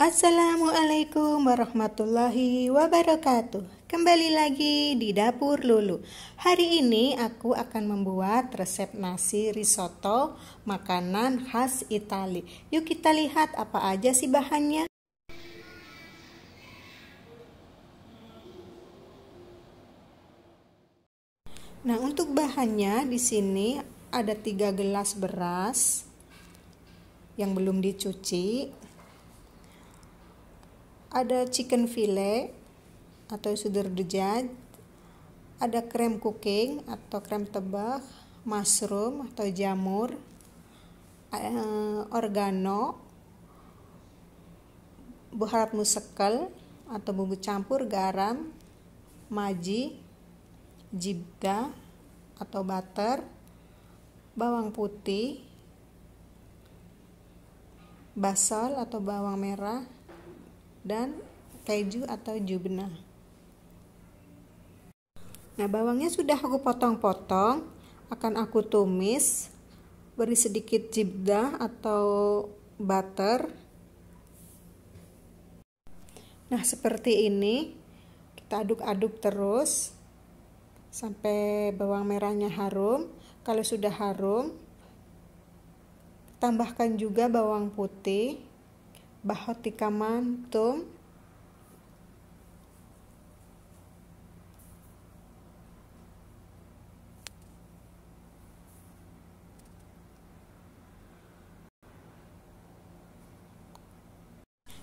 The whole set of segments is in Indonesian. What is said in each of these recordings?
Assalamualaikum warahmatullahi wabarakatuh. Kembali lagi di dapur Lulu. Hari ini aku akan membuat resep nasi risotto makanan khas Itali. Yuk kita lihat apa aja sih bahannya. Nah, untuk bahannya di sini ada 3 gelas beras yang belum dicuci, ada chicken fillet atau sudur dejaj, ada krem cooking atau krem tebak, mushroom atau jamur, eh, organo, buharat musekel atau bumbu campur garam, maji, jibda atau butter, bawang putih, basal atau bawang merah, dan keju atau jubena. Nah, bawangnya sudah aku potong-potong, akan aku tumis, beri sedikit jibda atau butter. Nah, seperti ini kita aduk-aduk terus sampai bawang merahnya harum. Kalau sudah harum, tambahkan juga bawang putih tika mantum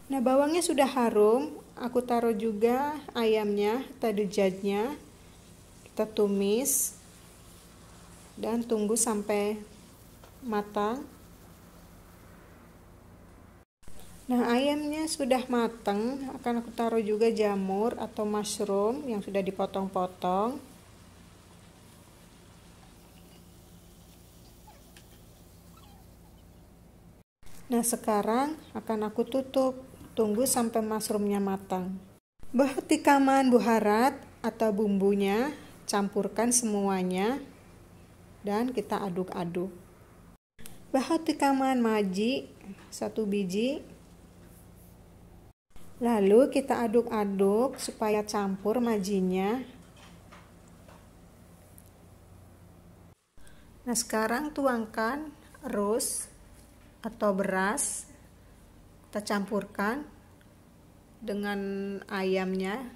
Nah bawangnya sudah harum, aku taruh juga ayamnya, tadi jadnya, kita tumis dan tunggu sampai matang. Nah, ayamnya sudah matang, akan aku taruh juga jamur atau mushroom yang sudah dipotong-potong. Nah, sekarang akan aku tutup, tunggu sampai mushroomnya matang. Bahan tikaman buharat atau bumbunya, campurkan semuanya dan kita aduk-aduk. Bahan tikaman maji, satu biji, Lalu kita aduk-aduk supaya campur majinya. Nah, sekarang tuangkan rus atau beras. Kita campurkan dengan ayamnya.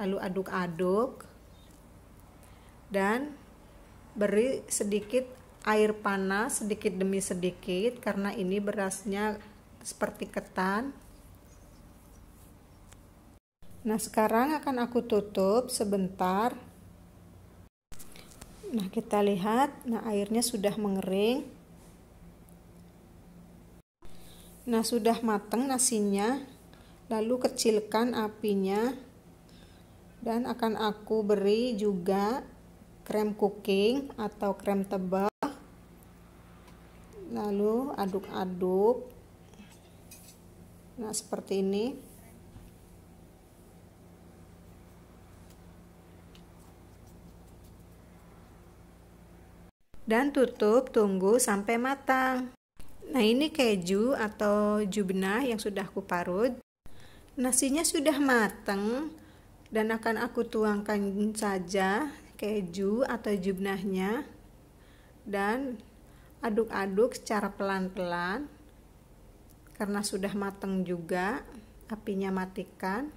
Lalu aduk-aduk dan beri sedikit air panas sedikit demi sedikit karena ini berasnya seperti ketan Nah, sekarang akan aku tutup sebentar. Nah, kita lihat, nah airnya sudah mengering. Nah, sudah matang nasinya. Lalu kecilkan apinya. Dan akan aku beri juga krem cooking atau krem tebal. Lalu aduk-aduk. Nah, seperti ini. dan tutup tunggu sampai matang. Nah ini keju atau jubna yang sudah aku parut. Nasinya sudah matang dan akan aku tuangkan saja keju atau jubnahnya dan aduk-aduk secara pelan-pelan karena sudah matang juga apinya matikan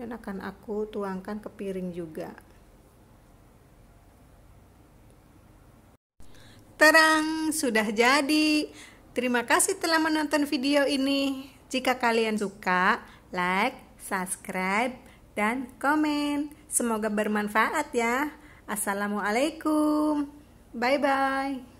dan akan aku tuangkan ke piring juga. Terang sudah jadi. Terima kasih telah menonton video ini. Jika kalian suka, like, subscribe, dan komen. Semoga bermanfaat ya. Assalamualaikum. Bye bye.